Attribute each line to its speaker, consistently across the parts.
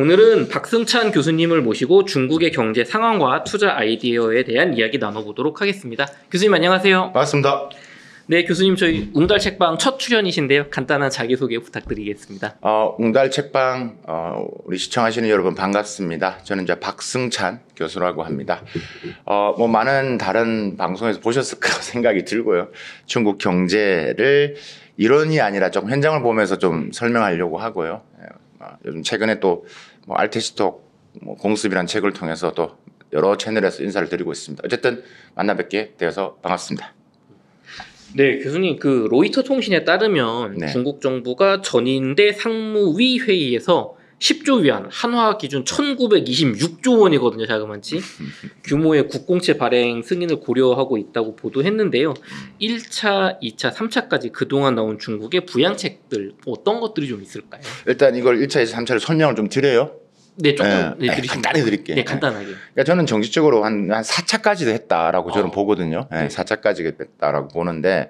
Speaker 1: 오늘은 박승찬 교수님을 모시고 중국의 경제 상황과 투자 아이디어에 대한 이야기 나눠보도록 하겠습니다. 교수님 안녕하세요. 반갑습니다. 네, 교수님 저희 웅달 책방 첫 출연이신데요. 간단한 자기소개 부탁드리겠습니다.
Speaker 2: 어, 웅달 책방 어, 우리 시청하시는 여러분 반갑습니다. 저는 이제 박승찬 교수라고 합니다. 어, 뭐 많은 다른 방송에서 보셨을 거라 고 생각이 들고요. 중국 경제를 이론이 아니라 좀 현장을 보면서 좀 설명하려고 하고요. 예, 어, 요즘 최근에 또뭐 알티스톡 뭐 공습이란 책을 통해서 도 여러 채널에서 인사를 드리고 있습니다. 어쨌든 만나 뵙게 되어서 반갑습니다.
Speaker 1: 네, 교수님 그 로이터 통신에 따르면 네. 중국 정부가 전인대 상무위 회의에서 10조 위안, 한화 기준 1926조 원이거든요, 자그만치. 규모의 국공채 발행 승인을 고려하고 있다고 보도했는데요. 1차, 음. 2차, 3차까지 그동안
Speaker 2: 나온 중국의 부양책들 어떤 것들이 좀 있을까요? 일단 이걸 1차, 에서 3차를 설명을 좀 드려요. 네, 조금 예. 네, 네, 간단히 드릴게요. 네, 간단하게. 예. 그러니까 저는 정식적으로 한, 한 4차까지도 했다라고 저는 어. 보거든요. 예, 네, 네. 4차까지 했다라고 보는데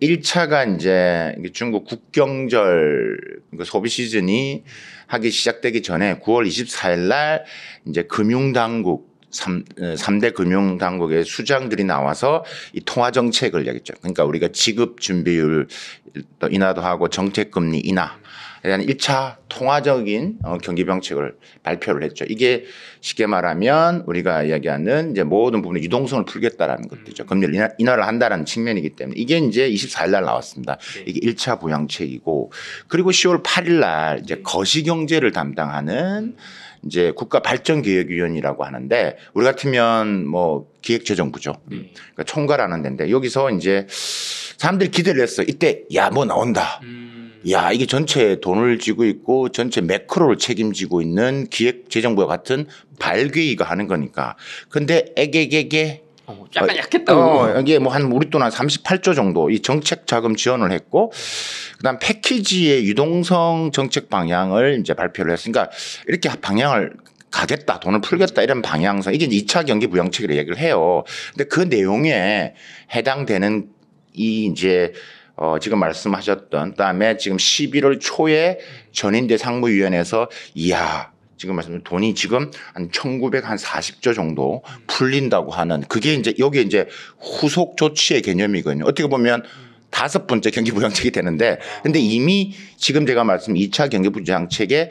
Speaker 2: 1차가 이제 중국 국경절 그 소비 시즌이 음. 하기 시작되기 전에 9월 24일 날 이제 금융당국 3, 3대 어, 금융당국의 수장들이 나와서 이 통화정책을 얘기했죠. 그러니까 우리가 지급준비율 인하도 하고 정책금리 인하 대한 1차 통화적인 어, 경기 병책을 발표를 했죠. 이게 쉽게 말하면 우리가 이야기하는 이제 모든 부분의 유동성을 풀겠다라는 것들이죠. 음. 금리를 인하, 인하를 한다라는 측면이기 때문에 이게 이제 24일 날 나왔습니다. 네. 이게 1차 부양책이고 그리고 10월 8일 날 이제 네. 거시 경제를 담당하는 이제 국가 발전 계획 위원이라고 하는데 우리 같으면 뭐 기획재정부죠. 네. 음. 그러니까 총괄하는 데인데 여기서 이제 사람들이 기대를 했어. 이때 야 뭐 나온다. 음. 야 이게 전체 돈을 쥐고 있고 전체 매크로를 책임지고 있는 기획재정부와 같은 발귀가 하는 거니까. 근데 에게게게 어, 약간 어, 약했다. 어, 이게 뭐 한 우리 돈한 38조 정도 이 정책 자금 지원을 했고 그다음 패키지의 유동성 정책 방향을 이제 발표를 했으니까 그러니까 이렇게 방향을 가겠다 돈을 풀겠다 이런 방향성 이게 2차 경기 부양책이라 고 얘기를 해요. 근데 그 내용에 해당되는 이 이제 어, 지금 말씀하셨던 다음에 지금 11월 초에 전인대 상무위원회에서 이야 지금 말씀드 돈이 지금 한 1940조 정도 풀린다고 하는 그게 이제 여기에 이제 후속 조치의 개념이거든요. 어떻게 보면 다섯 번째 경기부양책이 되는데 근데 이미 지금 제가 말씀 2차 경기부양책에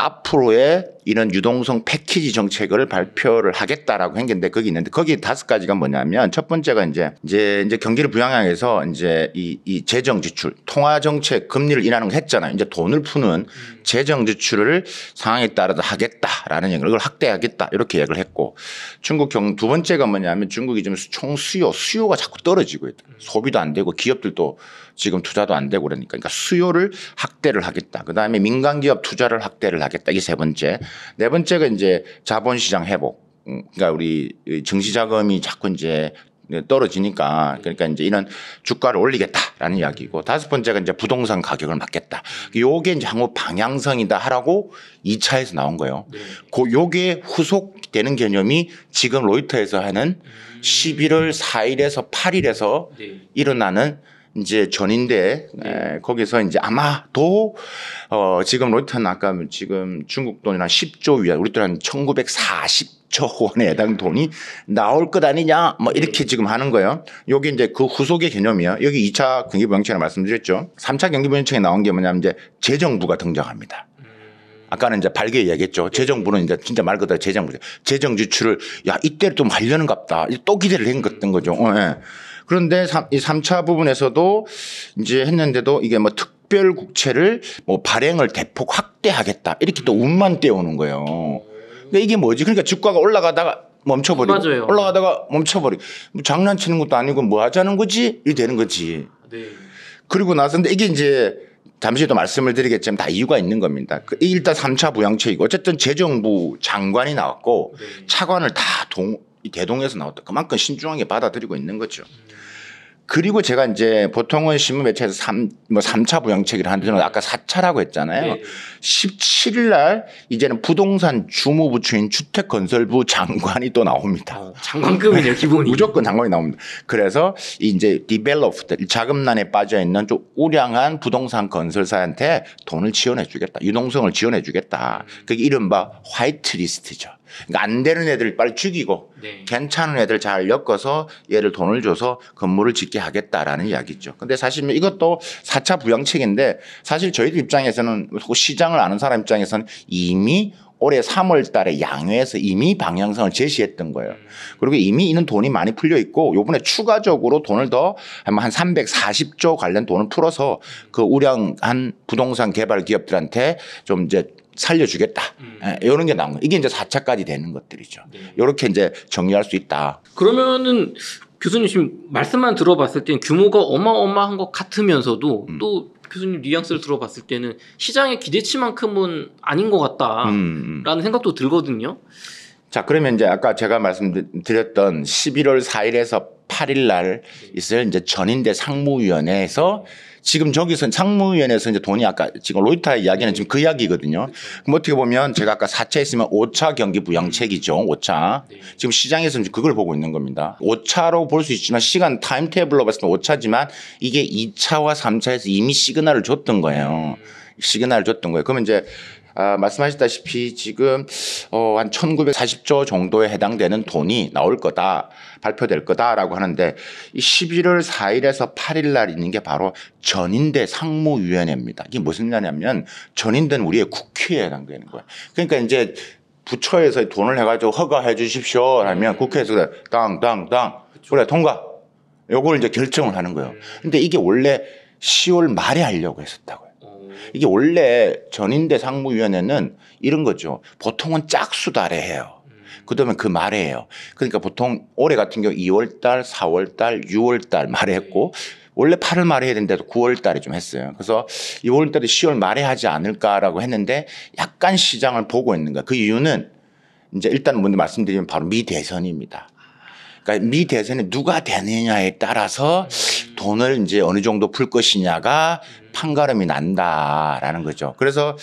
Speaker 2: 앞으로의 이런 유동성 패키지 정책을 발표를 하겠다라고 한는데 거기 있는데 거기 다섯 가지가 뭐냐면 첫 번째가 이제 이제 이제 경기를 부양하면서 이제 이, 이 재정 지출, 통화 정책 금리를 인하는 거 했잖아요. 이제 돈을 푸는 재정 지출을 상황에 따라서 하겠다라는 얘기를 이걸 확대하겠다 이렇게 얘기를 했고 중국 경 두 번째가 뭐냐면 중국이 지금 총 수요 수요가 자꾸 떨어지고 있다. 소비도 안 되고 기업들도 지금 투자도 안 되고 그러니까 그러니까 수요를 확대를 하겠다. 그다음에 민간 기업 투자를 확대를 하겠다. 이게 세 번째. 네 번째가 이제 자본 시장 회복. 음, 그러니까 우리 증시 자금이 자꾸 이제 떨어지니까 그러니까 이제 이런 주가를 올리겠다라는 이야기고 다섯 번째가 이제 부동산 가격을 막겠다. 요게 이제 향후 방향성이다 하라고 2차에서 나온 거예요. 네. 그 요게 후속되는 개념이 지금 로이터에서 하는 11월 4일에서 8일에서 일어나는 이제 전인데 예. 에, 거기서 이제 아마도 어 지금 로이터는 아까 지금 중국 돈이나 10조 위안 우리 돈한 1940조 원에 네. 해당 돈이 나올 것 아니냐 뭐 이렇게 네. 지금 하는 거예요. 여기 이제 그 후속의 개념이요. 여기 2차 경기부양청에 말씀드렸죠. 3차 경기부양청에 나온 게 뭐냐면 이제 재정부가 등장합니다. 음. 아까는 이제 발게 이야기했죠. 재정부는 이제 진짜 말 그대로 재정부죠. 재정 지출을 야 이때를 좀 하려는갑다. 또 기대를 했던 음. 거죠. 어, 예. 그런데 3, 이 3차 부분에서도 이제 했는데도 이게 뭐 특별 국채를 뭐 발행을 대폭 확대하겠다. 이렇게 또 운만 떼오는 어 거예요. 그러니까 이게 뭐지? 그러니까 주가가 올라가다가 멈춰버리고 맞아요. 올라가다가 멈춰버리고 뭐 장난치는 것도 아니고 뭐 하자는 거지? 이 되는 거지. 네. 그리고 나서 근데 이게 이제 잠시 또 말씀을 드리겠지만 다 이유가 있는 겁니다. 그 일단 3차 부양책이고 어쨌든 재정부 장관이 나왔고 네. 차관을 다 동, 이 대동에서 나왔다. 그만큼 신중하게 받아들이고 있는 거죠. 그리고 제가 이제 보통은 신문 매체에서 3, 뭐 3차 부양책이라 하는데 저는 아까 4차라고 했잖아요. 네. 17일 날 이제는 부동산 주무부처인 주택건설부 장관이 또 나옵니다. 아, 장관급이네요, 기본이. 무조건 장관이 나옵니다. 그래서 이제 디벨롭들 자금난에 빠져 있는 좀 우량한 부동산 건설사한테 돈을 지원해 주겠다. 유동성을 지원해 주겠다. 음. 그게 이른바 화이트 리스트죠. 그러니까 안 되는 애들 빨리 죽이고 네. 괜찮은 애들 잘 엮어서 얘를 돈을 줘서 건물을 짓게 하겠다라는 이야기죠. 근데 사실 뭐 이것도 4차 부양책인데 사실 저희들 입장에서는 시장을 아는 사람 입장에서는 이미 올해 3월 달에 양회에서 이미 방향성을 제시했던 거예요. 음. 그리고 이미 이는 돈이 많이 풀려 있고 요번에 추가적으로 돈을 더 한 340조 관련 돈을 풀어서 그 우량한 부동산 개발 기업들한테 좀 이제 살려주겠다. 음. 이런 예, 게 나온 거. 이게 이제 4차까지 되는 것들이죠. 네. 이렇게 이제 정리할 수 있다.
Speaker 1: 그러면은 교수님 지금 말씀만 들어봤을 때는 규모가 어마어마한 것 같으면서도 음. 또 교수님 뉘앙스를 들어봤을 때는 시장의 기대치만큼은 아닌 것 같다라는 음.
Speaker 2: 음. 생각도 들거든요. 자, 그러면 이제 아까 제가 말씀드렸던 11월 4일에서 8일 날 있을 이제 전인대 상무위원회에서 네. 지금 저기서 상무위원회에서 이제 돈이 아까 지금 로이터의 이야기는 지금 그 이야기거든요. 그럼 어떻게 보면 제가 아까 4차 했으면 5차 경기 부양책이죠. 5차. 지금 시장에서 는 그걸 보고 있는 겁니다. 5차로 볼 수 있지만 시간 타임 테이블로 봤을 때 5차지만 이게 2차와 3차에서 이미 시그널을 줬던 거예요. 네. 시그널을 줬던 거예요. 그러면 이제 아, 말씀하셨다시피 지금 어, 한 1940조 정도에 해당되는 돈이 나올 거다 발표될 거다라고 하는데 이 11월 4일에서 8일 날 있는 게 바로 전인대 상무위원회입니다. 이게 무슨 일이냐면 전인대는 우리의 국회에 해당되는 거예요. 그러니까 이제 부처에서 돈을 해가지고 허가해 주십시오 하면 네. 국회에서 그 땅땅땅 그래 통과 요걸 이제 결정을 하는 거예요. 네. 근데 이게 원래 10월 말에 하려고 했었다고요. 이게 원래 전인대 상무위원회는 이런 거죠. 보통은 짝수달에 해요. 그다음에 그 말에 해요. 그러니까 보통 올해 같은 경우 2월달, 4월달, 6월달 말에 했고 원래 8월 말에 해야 되는데도 9월 달에 좀 했어요. 그래서 2월 달에 10월 말에 하지 않을까라고 했는데 약간 시장을 보고 있는 거예요. 그 이유는 이제 일단 먼저 말씀드리면 바로 미 대선입니다. 그러니까 미 대선에 누가 되느냐에 따라서 돈을 이제 어느 정도 풀 것이냐가 음. 판가름이 난다라는 거죠. 그래서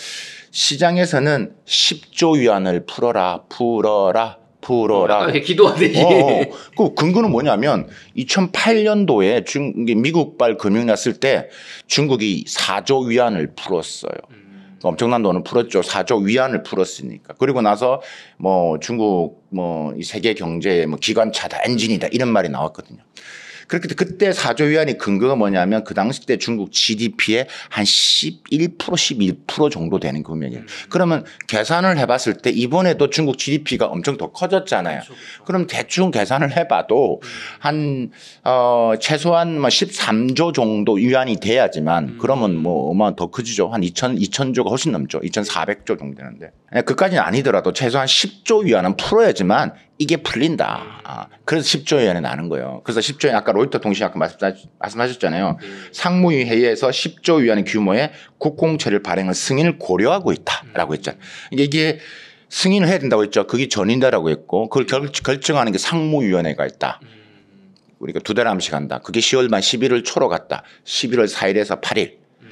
Speaker 2: 시장에서는 10조 위안을 풀어라, 풀어라, 풀어라. 어, 아, 기도하듯이. 어, 어, 그 근거는 뭐냐면 2008년도에 중, 국 미국발 금융 났을 때 중국이 4조 위안을 풀었어요. 음. 엄청난 돈을 풀었죠. 4조 위안을 풀었으니까. 그리고 나서 뭐 중국 뭐 이 세계 경제의 뭐 기관차다, 엔진이다 이런 말이 나왔거든요. 그렇게 그때 사조 위안이 근거가 뭐냐면 그 당시 때 중국 GDP의 한 11% 12% 정도 되는 그 금액이에요. 음. 그러면 계산을 해봤을 때 이번에도 중국 GDP가 엄청 더 커졌잖아요. 그렇죠, 그렇죠. 그럼 대충 계산을 해봐도 한 어, 최소한 뭐 13조 정도 위안이 돼야지만 음. 그러면 뭐 얼마 더크지죠한 2천 2천조가 훨씬 넘죠. 2,400조 정도 되는데 그까지는 아니더라도 최소한 10조 위안은 풀어야지만 이게 풀린다. 아, 그래서 10조 위 원에 나는 거예요. 그래서 10조 원 아까 로이터 통신 아까 말씀하셨잖아요. 음. 상무위회에서 10조 위원회 규모의 국공채를 발행한 승인을 고려하고 있다라고 했잖아요. 이게 승인을 해야 된다고 했죠. 그게 전인다라고 했고 그걸 결, 결정하는 게 상무위원회가 있다. 음. 우리가 두달 암시 간다. 그게 10월 말 11월 초로 갔다. 11월 4일에서 8일. 음.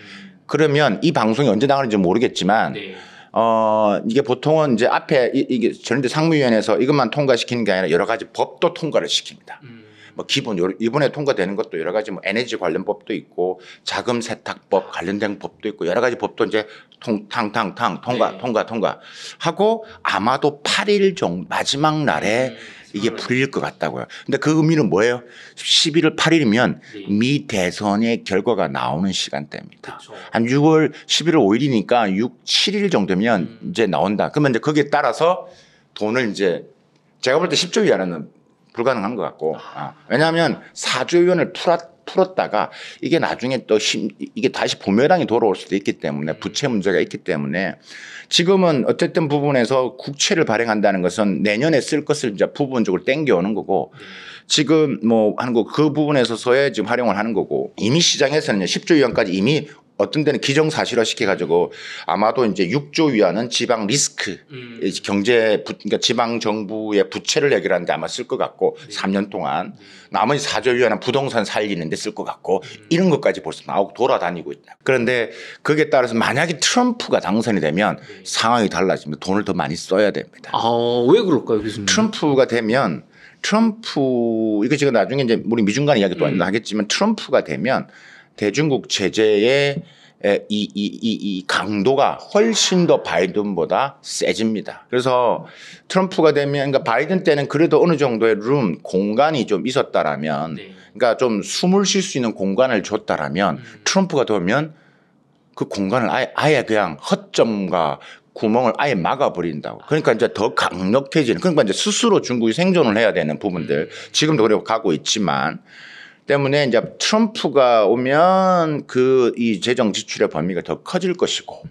Speaker 2: 그러면 이 방송이 언제 나가는지 모르겠지만 네. 어 이게 보통은 이제 앞에 이, 이게 전대 상무위원회에서 이것만 통과시키는 게 아니라 여러 가지 법도 통과를 시킵니다. 음. 뭐 기본 이번에 통과되는 것도 여러 가지 뭐 에너지 관련 법도 있고 자금 세탁법 관련된 법도 있고 여러 가지 법도 이제 통탕탕탕 통과 네. 통과 통과 하고 아마도 8일 종 마지막 날에 음. 이게 아, 네. 불일 것 같다고요. 근데 그 의미는 뭐예요? 11월 8일이면 미 대선의 결과가 나오는 시간대입니다. 한 6월 11월 5일이니까 6, 7일 정도면 음. 이제 나온다. 그러면 이제 거기에 따라서 돈을 이제 제가 볼 때 10조 위안는 불가능한 것 같고 아. 아 왜냐하면 4조 위안을 풀었 풀었다가 이게 나중에 또 심, 이게 다시 보메랑이 돌아올 수도 있기 때문에 음. 부채 문제가 있기 때문에 지금은 어쨌든 부분에서 국채를 발행한다는 것은 내년에 쓸 것을 이제 부분적으로 땡겨오는 거고 네. 지금 뭐 하는 거 그 부분에서서의 지금 활용을 하는 거고 이미 시장에서는 10조 위안까지 이미 어떤 데는 기정사실화 시켜가지고 아마도 이제 6조 위안은 지방 리스크 음. 경제 부, 그러니까 지방 정부의 부채를 해결하는데 아마 쓸 것 같고 네. 3년 동안 네. 나머지 4조 위안은 부동산 살리는데 쓸 것 같고 음. 이런 것까지 벌써 나오고 돌아다니고 있다. 그런데 거기에 따라서 만약에 트럼프가 당선이 되면 네. 상황이 달라집니다. 돈을 더 많이 써야 됩니다. 아왜 그럴까요, 교수님? 트럼프가 되면 트럼프 이거 지금 나중에 이제 우리 미중 간 이야기 또 음. 하겠지만 트럼프가 되면 대중국 제재의 이, 이, 이, 이 강도가 훨씬 더 바이든보다 세집니다. 그래서 트럼프가 되면, 그러니까 바이든 때는 그래도 어느 정도의 룸, 공간이 좀 있었다라면, 네. 그러니까 좀 숨을 쉴 수 있는 공간을 줬다라면, 음. 트럼프가 되면 그 공간을 아예, 아예 그냥 허점과 구멍을 아예 막아버린다고. 그러니까 이제 더 강력해지는, 그러니까 이제 스스로 중국이 생존을 해야 되는 부분들, 음. 지금도 그리고 가고 있지만, 때문에 이제 트럼프가 오면 그 이 재정 지출의 범위가 더 커질 것이고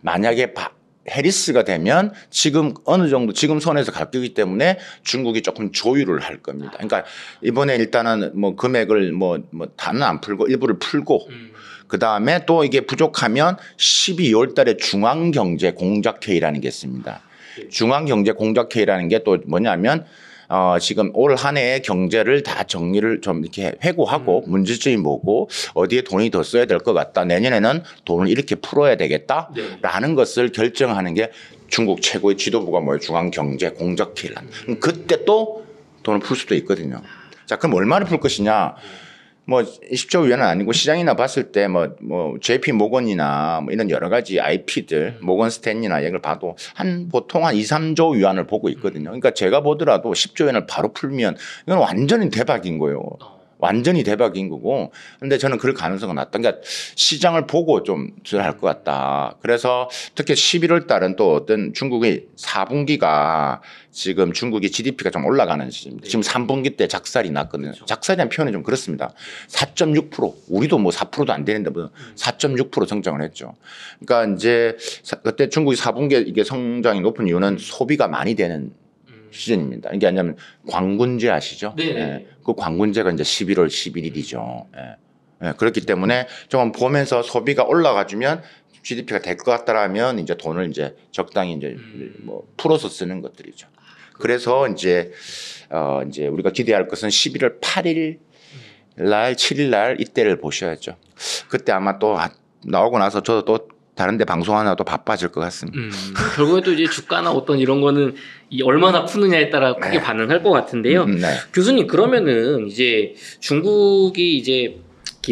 Speaker 2: 만약에 바, 해리스가 되면 지금 어느 정도 지금 선에서 갈기기 때문에 중국이 조금 조율을 할 겁니다. 그러니까 이번에 일단은 뭐 금액을 뭐, 뭐 다는 안 풀고 일부를 풀고 음. 그 다음에 또 이게 부족하면 12월 달에 중앙경제공작회의라는 게 있습니다. 예. 중앙경제공작회의라는 게 또 뭐냐면 어, 지금 올 한 해의 경제를 다 정리를 좀 이렇게 회고하고 음. 문제점이 뭐고 어디에 돈이 더 써야 될 것 같다. 내년에는 돈을 이렇게 풀어야 되겠다라는 네. 것을 결정하는 게 중국 최고의 지도부가 뭐예요? 중앙경제 공적 기란. 그때 또 돈을 풀 수도 있거든요. 자, 그럼 얼마를 풀 것이냐? 뭐 10조 위안은 아니고 시장이나 봤을 때 뭐뭐 뭐 JP 뭐 모건이나 뭐 이런 여러 가지 IP들 음. 모건 스탠이나 이걸 봐도 한 보통 한 2, 3조 위안을 보고 있거든요. 음. 그러니까 제가 보더라도 10조 위안을 바로 풀면 이건 완전히 대박인 거예요. 어. 완전히 대박인 거고 근데 저는 그럴 가능성은 낮다. 그러니까 시장을 보고 좀덜할것 같다. 그래서 특히 11월 달은 또 어떤 중국의 4분기가 지금 중국의 GDP가 좀 올라가는 시기입니다. 네. 지금 3분기 때 작살이 났거든요. 그렇죠. 작살이라는 표현이 좀 그렇습니다. 4.6% 우리도 뭐 4%도 안 되는데 뭐 4.6% 음. 성장을 했죠. 그러니까 이제 그때 중국이 4분기에 이게 성장이 높은 이유는 소비가 많이 되는 시즌입니다. 이게 아니냐면 광군제 아시죠? 네. 네. 예. 그 광군제가 이제 11월 11일이죠. 예. 예. 그렇기 때문에 조금 보면서 소비가 올라가주면 GDP가 될 것 같다라면 이제 돈을 이제 적당히 이제 음. 뭐 풀어서 쓰는 것들이죠. 그래서 이제 어 이제 우리가 기대할 것은 11월 8일 음. 날 7일 날 이때를 보셔야죠. 그때 아마 또 아, 나오고 나서 저도 또 다른데 방송하나 또 바빠질 것 같습니다.
Speaker 1: 음, 결국에 또 이제 주가나 어떤 이런 거는 이 얼마나 푸느냐에 따라 크게 네. 반응할 것 같은데요. 음, 네. 교수님 그러면은 이제 중국이 이제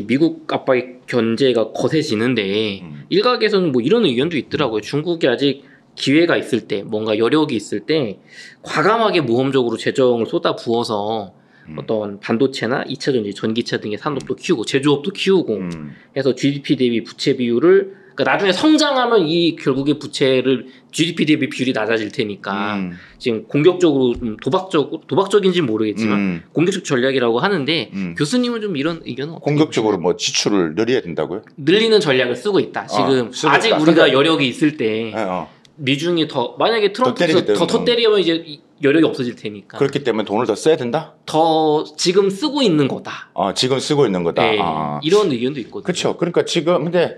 Speaker 1: 미국 압박의 견제가 거세지는데 음. 일각에서는 뭐 이런 의견도 있더라고요. 중국이 아직 기회가 있을 때 뭔가 여력이 있을 때 과감하게 모험적으로 재정을 쏟아 부어서 음. 어떤 반도체나 2차 전지, 전기차 등의 산업도 음. 키우고 제조업도 키우고 음. 해서 GDP 대비 부채 비율을 그러니까 나중에 성장하면 이 결국에 부채를 GDP 대비 비율이 낮아질 테니까 음. 지금 공격적으로 좀 도박적 도박적인지 모르겠지만 음. 공격적 전략이라고 하는데 음.
Speaker 2: 교수님은 좀 이런 의견은 공격적으로 뭐 지출을 늘려야 된다고요?
Speaker 1: 늘리는 전략을 쓰고 있다. 어, 지금 어, 아직 있다. 우리가 그러니까 여력이 있을 때 네, 어. 미중이 더 만약에 트럼프 더, 더 터때리면 이제 여력이 없어질 테니까. 그렇기 때문에 돈을 더 써야 된다? 더 지금
Speaker 2: 쓰고 있는 거다. 어, 지금 쓰고 있는 거다. 네, 아. 이런 의견도 있거든요. 그렇죠. 그러니까 지금 근데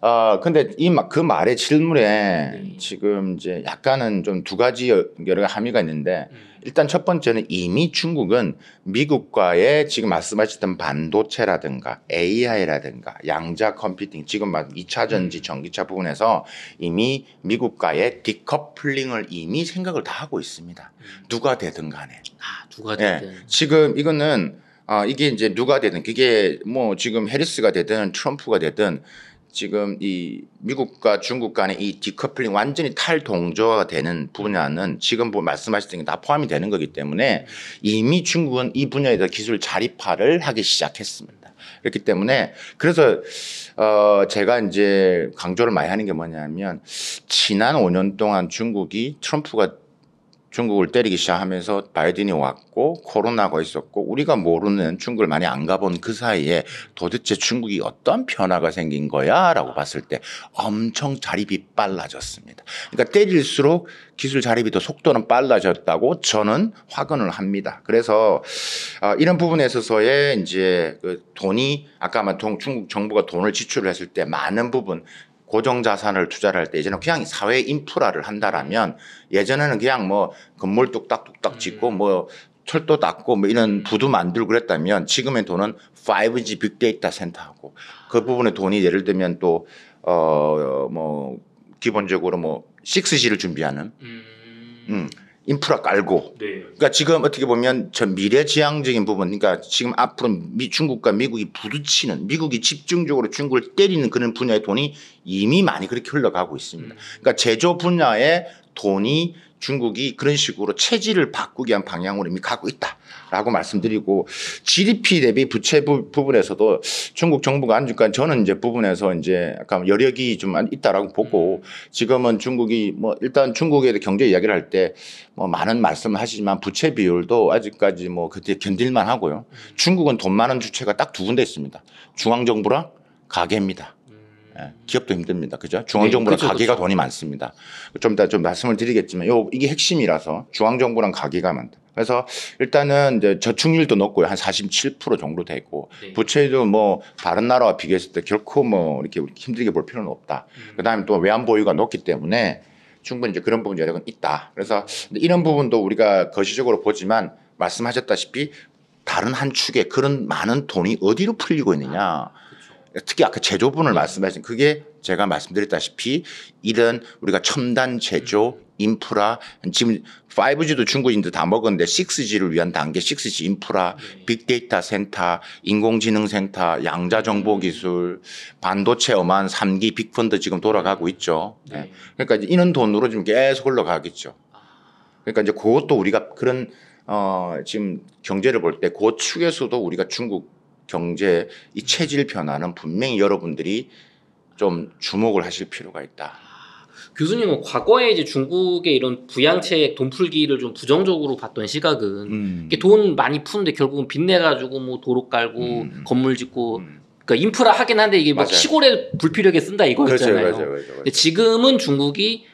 Speaker 2: 어, 근데 이그 말의 질문에 네. 지금 이제 약간은 좀 두 가지 여러 가지 함의가 있는데 음. 일단 첫 번째는 이미 중국은 미국과의 지금 말씀하셨던 반도체라든가 AI라든가 양자 컴퓨팅 지금 막 2차 전지 음. 전기차 부분에서 이미 미국과의 디커플링을 이미 생각을 다 하고 있습니다. 음. 누가 되든 간에. 아, 누가 되든. 네. 지금 이거는 아, 이게 이제 누가 되든 그게 뭐 지금 해리스가 되든 트럼프가 되든 지금 이 미국과 중국 간의 이 디커플링 완전히 탈동조화가 되는 분야는 지금 뭐 말씀하셨던 게 다 포함이 되는 거기 때문에 이미 중국은 이 분야에 대 기술 자립화를 하기 시작했습니다. 그렇기 때문에 그래서 어 제가 이제 강조를 많이 하는 게 뭐냐면 지난 5년 동안 중국이 트럼프가 중국을 때리기 시작하면서 바이든이 왔고 코로나가 있었고 우리가 모르는 중국을 많이 안 가본 그 사이에 도대체 중국이 어떤 변화가 생긴 거야라고 봤을 때 엄청 자립이 빨라졌습니다. 그러니까 때릴수록 기술 자립이 더 속도는 빨라졌다고 저는 확언을 합니다. 그래서 아, 이런 부분에 있어서의 이제 그 돈이 아까 말 중국 정부가 돈을 지출을 했을 때 많은 부분 고정 자산을 투자를 할 때 이제는 그냥 사회 인프라를 한다라면 예전에는 그냥 뭐 건물 뚝딱뚝딱 음. 짓고 뭐 철도 닦고 뭐 이런 부두 만들고 그랬다면 지금의 돈은 5G 빅데이터 센터하고 그 부분에 돈이 예를 들면 또 어 뭐 기본적으로 뭐 6G를 준비하는 음. 음. 인프라 깔고. 네. 그러니까 지금 어떻게 보면 저 미래지향적인 부분, 그러니까 지금 앞으로 미, 중국과 미국이 부딪히는, 미국이 집중적으로 중국을 때리는 그런 분야의 돈이 이미 많이 그렇게 흘러가고 있습니다. 음. 그러니까 제조 분야에 돈이 중국이 그런 식으로 체질을 바꾸기 위한 방향으로 이미 가고 있다라고 말씀드리고 GDP 대비 부채 부, 부 분에서도 중국 정부가 안 주니까 저는 이제 부분에서 이제 약간 여력이 좀 있다라고 보고 음. 지금은 중국이 뭐 일단 중국에 대해 경제 이야기를 할 때 뭐 많은 말씀을 하시지만 부채 비율도 아직까지 뭐 그때 견딜만 하고요. 음. 중국은 돈 많은 주체가 딱 두 군데 있습니다. 중앙정부랑 가계입니다. 예, 기업도 힘듭니다. 그죠? 네, 중앙정부랑 네, 그렇죠, 가계가 그렇죠. 돈이 많습니다. 좀 이따 좀 말씀을 드리겠지만 요 이게 핵심이라서 중앙정부랑 가계가 많다. 그래서 일단은 이제 저축률도 높고요. 한 47% 정도 되고 네. 부채도 뭐 다른 나라와 비교했을 때 결코 뭐 이렇게 힘들게 볼 필요는 없다. 음. 그다음에 또 외환 보유가 높기 때문에 충분히 이제 그런 부분 여력은 있다. 그래서 이런 부분도 우리가 거시적으로 보지만 말씀하셨다시피 다른 한 축에 그런 많은 돈이 어디로 풀리고 있느냐. 특히 아까 제조분을 네. 말씀하신 그게 제가 말씀드렸다시피 이런 우리가 첨단 제조 음. 인프라 지금 5G도 중국인들 다 먹었는데 6G를 위한 단계 6G 인프라 네. 빅데이터 센터 인공지능 센터 양자 정보 음. 기술 반도체 어마한 3기 빅펀드 지금 돌아가고 있죠. 네. 네. 그러니까 이제 이런 돈으로 지금 계속 흘러가겠죠. 아. 그러니까 이제 그것도 우리가 그런 어 지금 경제를 볼 때 그 축에서도 우리가 중국 경제 이 체질 변화는 분명히 여러분들이 좀 주목을 하실 필요가 있다. 교수님은 뭐 과거에 이제 중국의 이런
Speaker 1: 부양책 돈 풀기를 좀 부정적으로 봤던 시각은 음. 이게 돈 많이 푸는데 결국은 빚내 가지고 뭐 도로 깔고 음. 건물 짓고 음. 그러니까 인프라 하긴 한데 이게 막 뭐 시골에 불필요하게 쓴다 이거였잖아요. 그렇죠, 그렇죠, 그렇죠, 그렇죠. 근데 지금은 중국이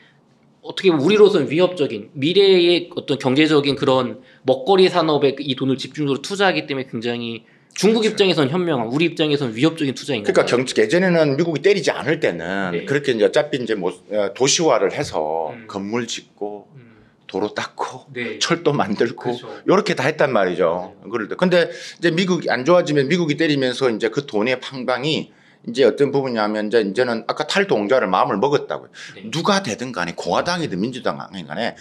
Speaker 1: 어떻게 우리로서는 위협적인 미래의 어떤 경제적인 그런 먹거리 산업에 이 돈을 집중적으로 투자하기 때문에 굉장히 중국 그렇죠. 입장에선 현명한, 우리 입장에선 위협적인 투자인 거죠. 그러니까
Speaker 2: 경, 예전에는 미국이 때리지 않을 때는 네. 그렇게 이제 어차피 이제 뭐 어, 도시화를 해서 음. 건물 짓고 음. 도로 닦고 네. 철도 만들고 그렇죠. 요렇게 다 했단 말이죠. 네. 그럴 때. 근데 이제 미국이 안 좋아지면 미국이 때리면서 이제 그 돈의 팡방이 이제 어떤 부분이냐면 이제 이제는 아까 탈동자를 마음을 먹었다고요. 네. 누가 되든 간에 공화당이든 민주당이든 간에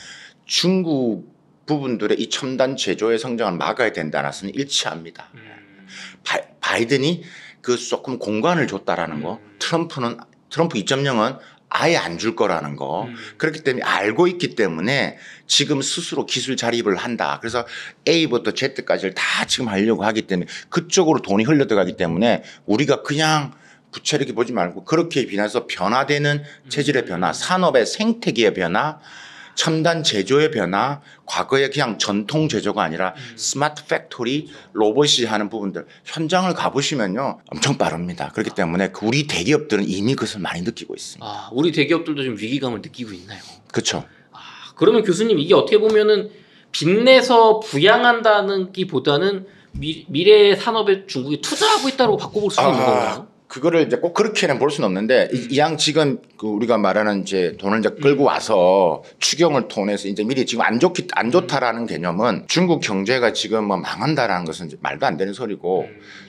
Speaker 2: 중국 부분들의 이 첨단 제조의 성장을 막아야 된다는 것은 일치합니다. 음. 바, 이든이그 조금 공간을 줬다라는 거. 음. 트럼프는 트럼프 2.0은 아예 안 줄 거라는 거. 음. 그렇기 때문에 알고 있기 때문에 지금 스스로 기술 자립을 한다. 그래서 A부터 Z까지를 다 지금 하려고 하기 때문에 그쪽으로 돈이 흘러들어가기 때문에 우리가 그냥 부채 이렇게 보지 말고 그렇게 비난해서 변화되는 음. 체질의 변화, 산업의 생태계의 변화, 첨단 제조의 변화, 과거의 그냥 전통 제조가 아니라 음. 스마트 팩토리, 로봇이 하는 부분들 현장을 가보시면요 엄청 빠릅니다. 그렇기 때문에 그 우리 대기업들은 이미 그것을 많이 느끼고 있습니다.
Speaker 1: 아, 우리 대기업들도 좀 위기감을 느끼고 있나요?
Speaker 2: 그렇죠. 아, 그러면
Speaker 1: 교수님 이게 어떻게 보면은 빚내서 부양한다는 기보다는 미, 미래 산업에 중국이 투자하고 있다고 바꿔볼 수 있는 아, 건가요?
Speaker 2: 그거를 이제 꼭 그렇게는 볼 수는 없는데 이양 음. 지금 그 우리가 말하는 이제 돈을 이제 끌고 음. 와서 추경을 통해서 이제 미리 지금 안 좋기 안 음. 좋다라는 개념은 중국 경제가 지금 뭐 망한다라는 것은 말도 안 되는 소리고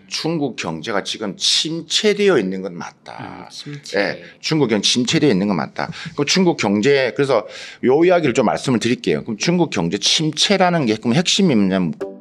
Speaker 2: 중국 경제가 지금 침체되어 있는 건 맞다. 음, 침체. 네, 중국 경제 침체되어 있는 건 맞다. 그 중국 경제 그래서 요 이야기를 좀 말씀을 드릴게요. 그럼 중국 경제 침체라는 게 그럼 핵심이 뭐냐면